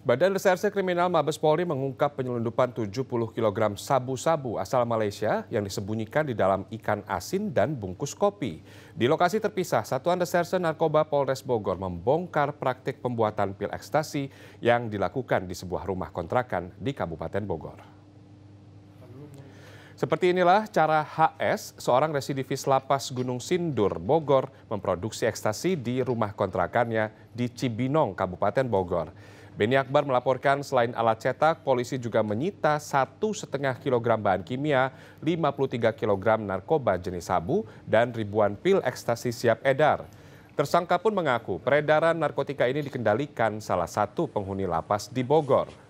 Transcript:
Badan Reserse Kriminal Mabes Polri mengungkap penyelundupan 70 kg sabu-sabu asal Malaysia yang disembunyikan di dalam ikan asin dan bungkus kopi. Di lokasi terpisah, Satuan Reserse Narkoba Polres Bogor membongkar praktik pembuatan pil ekstasi yang dilakukan di sebuah rumah kontrakan di Kabupaten Bogor. Seperti inilah cara HS, seorang residivis lapas Gunung Sindur, Bogor, memproduksi ekstasi di rumah kontrakannya di Cibinong, Kabupaten Bogor. Beni Akbar melaporkan selain alat cetak, polisi juga menyita satu 1,5 kilogram bahan kimia, 53 kg narkoba jenis sabu, dan ribuan pil ekstasi siap edar. Tersangka pun mengaku peredaran narkotika ini dikendalikan salah satu penghuni lapas di Bogor.